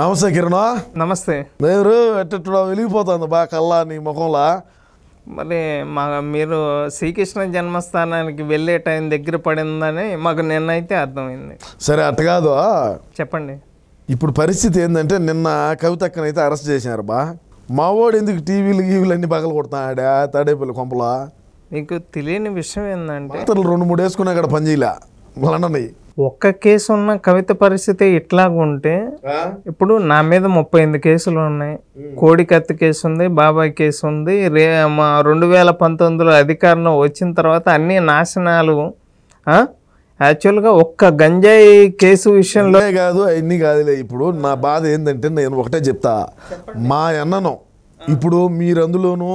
నమస్తే కిరణ్ నమస్తే నేను ఎట్టడా వెలిగిపోతాను బాగా కల్లా నీ ముఖంలా మరి మా మీరు శ్రీకృష్ణ జన్మస్థానానికి వెళ్ళే టైం దగ్గర పడిందని మాకు నిన్నైతే అర్థమైంది సరే అట్ట కాదు చెప్పండి ఇప్పుడు పరిస్థితి ఏంటంటే నిన్న కవితక్కనైతే అరెస్ట్ చేశారు బా వాడు ఎందుకు టీవీలు గీవీలు అన్ని పగల కొడుతున్నాడా తాడేపల్లి కొంపలా నీకు తెలియని విషయం ఏంటంటే రెండు మూడు వేసుకున్నా అక్కడ పనిచేయలే మళ్ళీ ఒక్క కేసు ఉన్న కవిత పరిస్థితి ఇట్లాగుంటే ఇప్పుడు నా మీద ముప్పై ఎనిమిది కేసులు ఉన్నాయి కోడికత్తి కేసు ఉంది బాబాయ్ కేసు ఉంది రే మా రెండు వేల పంతొమ్మిదిలో అధికారంలో వచ్చిన తర్వాత అన్ని నాశనాలు యాక్చువల్గా ఒక్క గంజాయి కేసు విషయంలో కాదు అన్ని కాదులే ఇప్పుడు నా బాధ ఏంటంటే నేను ఒకటే చెప్తా మా అన్నను ఇప్పుడు మీరందులోనూ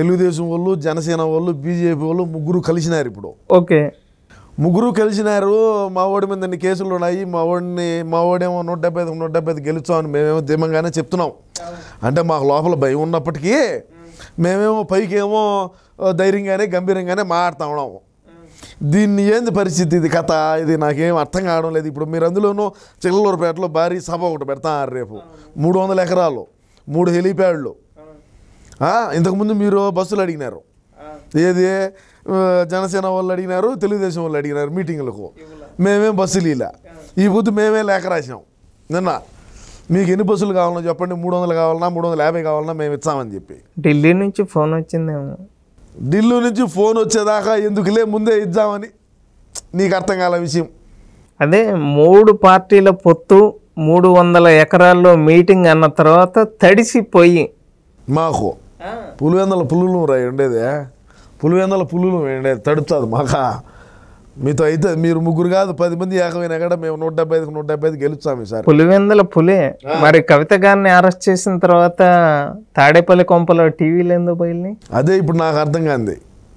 తెలుగుదేశం వాళ్ళు జనసేన వాళ్ళు బీజేపీ వాళ్ళు ముగ్గురు కలిసినారు ఇప్పుడు ఓకే ముగ్గురు గెలిచినారు మా ఓడి మీద అన్ని కేసులు ఉన్నాయి మా ఓడిని మా ఓడేమో నూట డెబ్బై ఐదు నూట డెబ్బై ఐదు అని మేమేమో ధీమంగానే చెప్తున్నాం అంటే మాకు లోపల భయం ఉన్నప్పటికీ మేమేమో పైకేమో ధైర్యంగానే గంభీరంగానే మాట్లాడుతూ ఉన్నాము దీన్ని ఏంది పరిస్థితి ఇది కథ ఇది నాకేం అర్థం కావడం లేదు ఇప్పుడు మీరు అందులోనూ చిల్లూరుపేటలో భారీ సభ ఒకటి పెడతా రేపు మూడు వందల ఎకరాలు మూడు హెలీప్యాడ్లు ఇంతకుముందు మీరు బస్సులు అడిగినారు ఏది జనసేన వాళ్ళు అడిగినారు తెలుగుదేశం వాళ్ళు అడిగినారు మీటింగ్లకు మేమేం బస్సులు ఇలా ఈ పొద్దు మేమే లేఖ రాసినాం నిన్న మీకు ఎన్ని బస్సులు కావాలో చెప్పండి మూడు వందలు కావాలన్నా మూడు వందల యాభై కావాలన్నా మేము ఇచ్చామని చెప్పి ఢిల్లీ నుంచి ఫోన్ వచ్చిందేమో ఢిల్లీ నుంచి ఫోన్ వచ్చేదాకా ఎందుకులే ముందే ఇద్దామని నీకు అర్థం కాల విషయం అదే మూడు పార్టీల పొత్తు మూడు వందల ఎకరాల్లో మీటింగ్ అన్న తర్వాత తడిసిపోయి మాకు పులివెందల పులులు రాయి ఉండేదే పులివెందల పులులు తడుతుంది మాకా మీతో అయితే మీరు ముగ్గురు కాదు పది మంది ఏకమైనా కూడా మేము నూట డెబ్బై ఐదు నూట డెబ్బై ఐదు గెలుస్తాం సార్ పులివెందుల పులే మరి కవిత గారిని అరెస్ట్ చేసిన తర్వాత తాడేపల్లి కొంపలో టీవీలు ఎందుకు పోయి అదే ఇప్పుడు నాకు అర్థం కాదు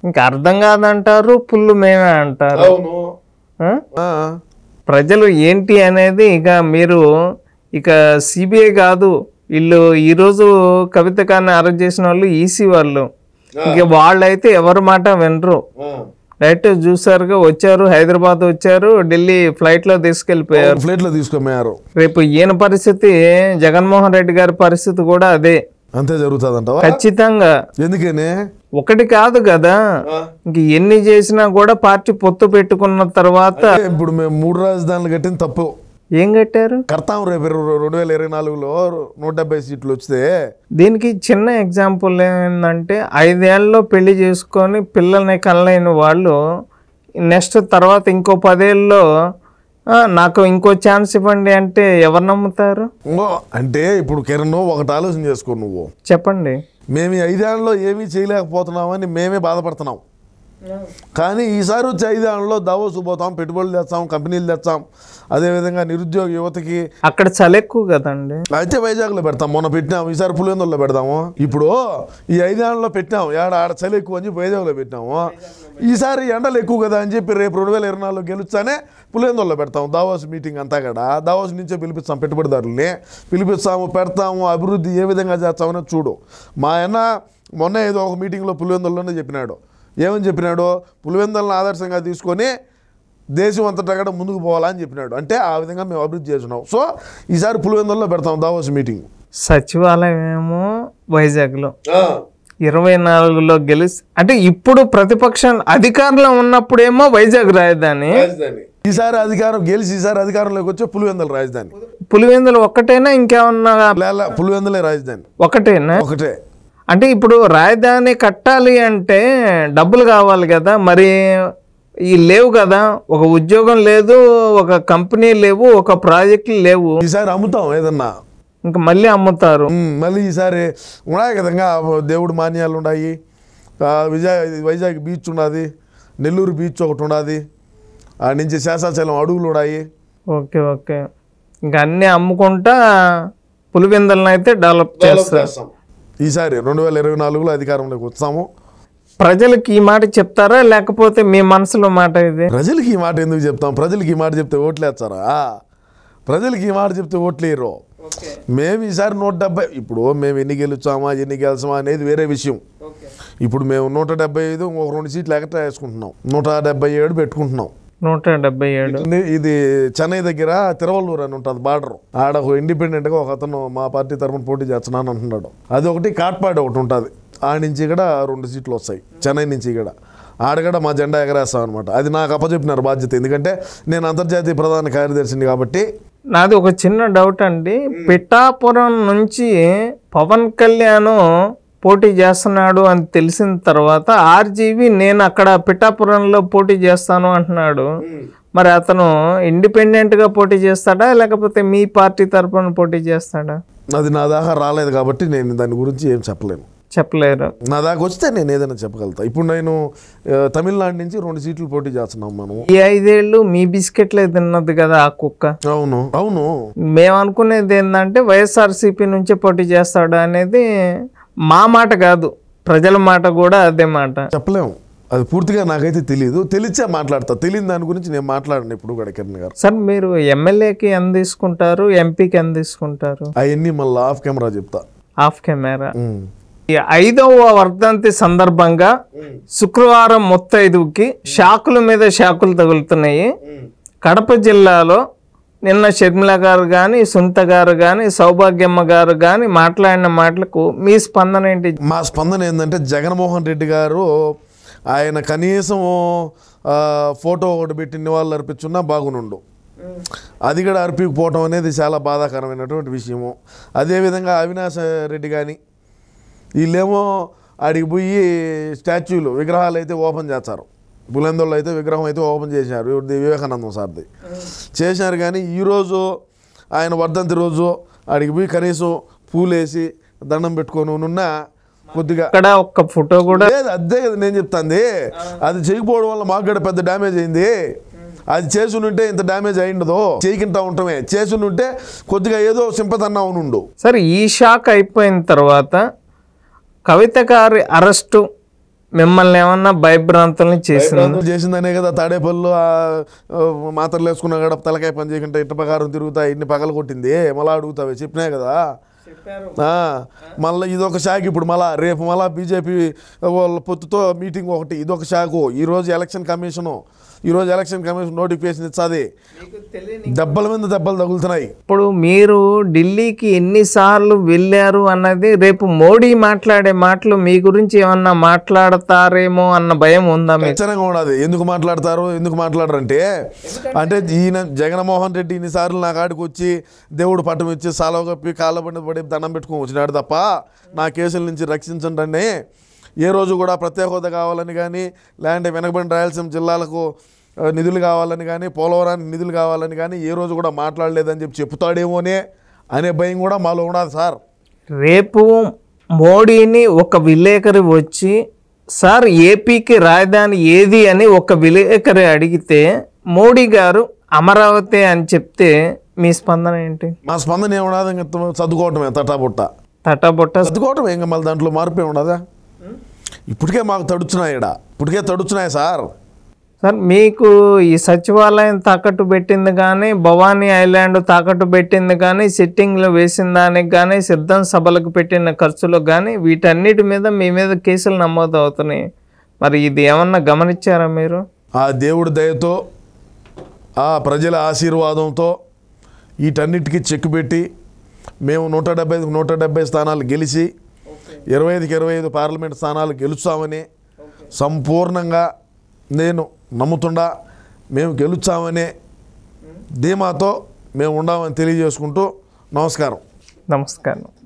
ఇంకా అర్థం కాదంటారు పుల్లు మేమే అంటారు ప్రజలు ఏంటి అనేది ఇక మీరు ఇక సిబిఐ కాదు వీళ్ళు ఈరోజు కవిత గారిని అరెస్ట్ చేసిన వాళ్ళు ఈసీ వాళ్ళు ఇంక వాళ్ళైతే ఎవరి మాట వినరు రైట్ చూసారుగా వచ్చారు హైదరాబాద్ వచ్చారు ఢిల్లీ ఫ్లైట్ లో తీసుకెళ్లిపోయారు ఫ్లైట్ లో తీసుకెళ్ళారు రేపు ఈయన పరిస్థితి జగన్మోహన్ రెడ్డి గారి పరిస్థితి కూడా అదే అంతే జరుగుతుందంట ఖచ్చితంగా ఎందుకని ఒకటి కాదు కదా ఇంక ఎన్ని చేసినా కూడా పార్టీ పొత్తు పెట్టుకున్న తర్వాత ఇప్పుడు మేము మూడు రాజధానులు కట్టిన తప్పు ఏం కట్టారు కర్తాం రేపు రెండు వేల ఇరవై నాలుగులో నూట డెబ్బై సీట్లు వస్తే దీనికి చిన్న ఎగ్జాంపుల్ ఏంటంటే ఐదేళ్ళలో పెళ్లి చేసుకొని పిల్లల్ని కళ్ళైన వాళ్ళు నెక్స్ట్ తర్వాత ఇంకో పదేళ్ళలో నాకు ఇంకో ఛాన్స్ ఇవ్వండి అంటే ఎవరు నమ్ముతారు అంటే ఇప్పుడు కిరణ్ ఒకటి ఆలోచన చేసుకో నువ్వు చెప్పండి మేము ఐదేళ్లలో ఏమీ చేయలేకపోతున్నామని మేమే బాధపడుతున్నాం కానీ ఈసారి వచ్చే ఏళ్ళలో దావోస్ పోతాం పెట్టుబడులు తెస్తాం కంపెనీలు తెస్తాం అదేవిధంగా నిరుద్యోగ యువతకి అక్కడ చలి ఎక్కువ కదండి అయితే వైజాగ్లో పెడతాం మొన్న పెట్టినాము ఈసారి పులివెందుల్లో పెడతాము ఇప్పుడు ఈ ఐదేళ్లలో పెట్టినాం ఏడ ఆడ చలి ఎక్కువ అని చెప్పి వైజాగ్లో పెట్టినాము ఈసారి ఎండలు ఎక్కువ కదా అని చెప్పి రేపు రెండు వేల ఇరవై నాలుగు గెలుస్తానే పులివెందుల్లో పెడతాం దావోస్ మీటింగ్ అంతా కదా దావోస్ నుంచే పిలిపిస్తాం పెట్టుబడిదారుల్ని పిలిపిస్తాము పెడతాము అభివృద్ధి ఏ విధంగా చేస్తామని చూడు మా అన్న మొన్న ఏదో ఒక మీటింగ్లో పులివెందుల్లోనే చెప్పినాడు ఏమని చెప్పినాడు పులివెందులను ఆదర్శంగా తీసుకొని దేశం అంతటా కూడా ముందుకు పోవాలని చెప్పినాడు అంటే ఆ విధంగా మేము అభివృద్ధి చేస్తున్నాం సో ఈసారి పులివెందుల్లో పెడతాం దావోస్ మీటింగ్ సచివాలయం ఏమో వైజాగ్లో ఇరవై నాలుగులో గెలిచి అంటే ఇప్పుడు ప్రతిపక్షం అధికారంలో ఉన్నప్పుడేమో వైజాగ్ రాజధాని ఈసారి అధికారం గెలిచి ఈసారి అధికారంలోకి వచ్చే పులివెందుల రాజధాని పులివెందులు ఒక్కటేనా ఇంకేమన్నా పులివెందులే రాజధాని ఒకటేనా ఒకటే అంటే ఇప్పుడు రాజధాని కట్టాలి అంటే డబ్బులు కావాలి కదా మరి ఈ లేవు కదా ఒక ఉద్యోగం లేదు ఒక కంపెనీ లేవు ఒక ప్రాజెక్టులు లేవు ఈసారి అమ్ముతాం ఏదన్నా ఇంకా మళ్ళీ అమ్ముతారు మళ్ళీ ఈసారి ఉన్నాయి కదా దేవుడు మాన్యాలు ఉన్నాయి విజయ వైజాగ్ బీచ్ ఉన్నది నెల్లూరు బీచ్ ఒకటి ఉన్నది ఆ నుంచి శేషాచలం అడుగులు ఉన్నాయి ఓకే ఓకే ఇంకా అన్నీ అమ్ముకుంటా పులివిందలను అయితే డెవలప్ చేస్తాం ఈసారి రెండు వేల ఇరవై నాలుగులో అధికారంలోకి వచ్చాము ప్రజలకు ఈ మాట చెప్తారా లేకపోతే మీ మనసులో మాట ఇది ప్రజలకి ఈ మాట ఎందుకు చెప్తాం ప్రజలకి ఈ మాట చెప్తే ఓట్లేస్తారా ప్రజలకి ఈ మాట చెప్తే ఓట్లేరు మేము ఈసారి నూట డెబ్బై ఇప్పుడు మేము ఎన్ని గెలుచామా ఎన్ని గెలిచామా అనేది వేరే విషయం ఇప్పుడు మేము నూట డెబ్బై ఐదు ఒక రెండు సీట్లు ఎక్కడ వేసుకుంటున్నాం నూట డెబ్బై ఏడు పెట్టుకుంటున్నాం నూట డెబ్బై ఏడు ఇది చెన్నై దగ్గర తిరువల్లూరు అని ఉంటుంది బార్డర్ ఆడ ఇండిపెండెంట్గా ఒక అతను మా పార్టీ తరఫున పోటీ చేస్తున్నాను అంటున్నాడు అది ఒకటి కాట్పాడు ఒకటి ఉంటుంది ఆ నుంచి కూడా రెండు సీట్లు వస్తాయి చెన్నై నుంచి కూడా ఆడగడ మా జెండా ఎగరేస్తాం అనమాట అది నాకు అప్పచెప్పినారు బాధ్యత ఎందుకంటే నేను అంతర్జాతీయ ప్రధాన కార్యదర్శిని కాబట్టి నాది ఒక చిన్న డౌట్ అండి పిఠాపురం నుంచి పవన్ కళ్యాణ్ పోటీ చేస్తున్నాడు అని తెలిసిన తర్వాత ఆర్జీవి నేను అక్కడ పిఠాపురంలో పోటీ చేస్తాను అంటున్నాడు మరి అతను ఇండిపెండెంట్గా పోటీ చేస్తాడా లేకపోతే మీ పార్టీ తరఫున పోటీ చేస్తాడా అది నా దాకా రాలేదు కాబట్టి నేను దాని గురించి ఏం చెప్పలేను చెప్పలేరు నా దాకా వస్తే నేను ఏదైనా చెప్పగలుగుతా ఇప్పుడు నేను తమిళనాడు నుంచి రెండు సీట్లు పోటీ చేస్తున్నాం మనం ఈ ఐదేళ్లు మీ బిస్కెట్లే తిన్నది కదా ఆ కుక్క అవును అవును మేము అనుకునేది ఏంటంటే వైఎస్ఆర్సీపీ నుంచే పోటీ చేస్తాడు అనేది మా మాట కాదు ప్రజల మాట కూడా అదే మాట చెప్పలేము అది పూర్తిగా నాకైతే తెలియదు తెలిసే మాట్లాడతా తెలియని దాని గురించి నేను మాట్లాడను ఇప్పుడు కూడా కిరణ్ గారు సార్ మీరు ఎమ్మెల్యేకి ఎంత తీసుకుంటారు ఎంపీకి ఎంత తీసుకుంటారు అవన్నీ మళ్ళీ ఆఫ్ కెమెరా చెప్తా ఆఫ్ కెమెరా ఈ ఐదవ వర్ధంతి సందర్భంగా శుక్రవారం మొత్తం ఐదుకి షాకుల మీద షాకులు తగులుతున్నాయి కడప జిల్లాలో నిన్న షర్మిల గారు కానీ సుంత గారు కానీ సౌభాగ్యమ్మ గారు కానీ మాట్లాడిన మాటలకు మీ స్పందన ఏంటి మా స్పందన ఏంటంటే జగన్మోహన్ రెడ్డి గారు ఆయన కనీసం ఫోటో ఒకటి పెట్టి నివాళులు అర్పించున్నా బాగునుండు అది కూడా అర్పికపోవటం అనేది చాలా బాధాకరమైనటువంటి విషయము అదేవిధంగా అవినాశ రెడ్డి కానీ వీళ్ళేమో ఆడికి పోయి స్టాచ్యూలు విగ్రహాలు అయితే ఓపెన్ చేస్తారు పులేందోళ్ళు అయితే విగ్రహం అయితే ఓపెన్ చేశారు ఇవి వివేకానందం సార్ది చేసినారు కానీ ఈరోజు ఆయన వర్ధంతి రోజు అడిగి పోయి కనీసం పూలేసి దండం పెట్టుకొని ఉన్నా కొద్దిగా అక్కడ ఒక్క ఫోటో కూడా లేదు అదే కదా నేను చెప్తాంది అది చేయకపోవడం వల్ల మాకు గడ పెద్ద డ్యామేజ్ అయింది అది ఉంటే ఇంత డ్యామేజ్ చేయకుంటా చేయకుండా ఉండటమే ఉంటే కొద్దిగా ఏదో సింపదన్నా ఉండు అవునుండు సరే ఈ షాక్ అయిపోయిన తర్వాత కవిత గారి అరెస్టు మిమ్మల్ని ఏమన్నా భయభ్రాంతులను చేసింది చేసిందనే కదా తాడేపల్లిలో మాత్రలు వేసుకున్నా కూడా తలకాయ పని చేయకుండా ఇంటి పగారం తిరుగుతా ఇన్ని పగలు కొట్టింది మళ్ళీ అడుగుతావే చెప్పినాయి కదా మళ్ళీ ఇదొక శాఖ ఇప్పుడు మళ్ళా రేపు మళ్ళా బీజేపీ వాళ్ళ పొత్తుతో మీటింగ్ ఒకటి ఇదొక శాఖ ఈరోజు ఎలక్షన్ కమిషను ఈరోజు ఎలక్షన్ కమిషన్ నోటిఫికేషన్ ఇచ్చాది దెబ్బల మీద దెబ్బలు తగులుతున్నాయి ఇప్పుడు మీరు ఢిల్లీకి ఎన్నిసార్లు వెళ్ళారు అన్నది రేపు మోడీ మాట్లాడే మాటలు మీ గురించి ఏమన్నా మాట్లాడతారేమో అన్న భయం ఉందా ఖచ్చితంగా ఉండదు ఎందుకు మాట్లాడతారు ఎందుకు మాట్లాడారంటే అంటే ఈయన జగన్మోహన్ రెడ్డి ఇన్నిసార్లు నా కాడికి వచ్చి దేవుడు పట్టం ఇచ్చి సాలో కప్పి కాళ్ళ అక్కడే దండం పెట్టుకుని వచ్చినాడు తప్ప నా కేసుల నుంచి రక్షించండి ఏ రోజు కూడా ప్రత్యేక హోదా కావాలని కానీ లేదంటే వెనకబడిన రాయలసీమ జిల్లాలకు నిధులు కావాలని కానీ పోలవరానికి నిధులు కావాలని కానీ ఏ రోజు కూడా మాట్లాడలేదని చెప్పి చెప్తాడేమోనే అనే భయం కూడా మాలో ఉండదు సార్ రేపు మోడీని ఒక విలేకరి వచ్చి సార్ ఏపీకి రాజధాని ఏది అని ఒక విలేకరి అడిగితే మోడీ గారు అమరావతి అని చెప్తే మీ స్పందన ఏంటి మా స్పందన ఏమి ఇంకా చదువుకోవటమే తటాబుట్ట తటాబుట్ట చదువుకోవటమే ఇంకా మళ్ళీ దాంట్లో మార్పు ఏమున్నదా ఇప్పటికే మాకు తడుచున్నాయి ఇక్కడ ఇప్పటికే తడుచున్నాయి సార్ సార్ మీకు ఈ సచివాలయం తాకట్టు పెట్టింది కానీ భవానీ ఐలాండ్ తాకట్టు పెట్టింది కానీ సిట్టింగ్లు వేసిన దానికి కానీ సిద్ధం సభలకు పెట్టిన ఖర్చులకు కానీ వీటన్నిటి మీద మీ మీద కేసులు నమోదు అవుతున్నాయి మరి ఇది ఏమన్నా గమనించారా మీరు ఆ దేవుడి దయతో ఆ ప్రజల ఆశీర్వాదంతో వీటన్నిటికీ చెక్ పెట్టి మేము నూట డెబ్బై నూట డెబ్బై స్థానాలు గెలిచి ఇరవై ఐదుకి ఇరవై ఐదు పార్లమెంట్ స్థానాలు గెలుస్తామని సంపూర్ణంగా నేను నమ్ముతుండా మేము గెలుచామనే ధీమాతో మేము ఉండామని తెలియజేసుకుంటూ నమస్కారం నమస్కారం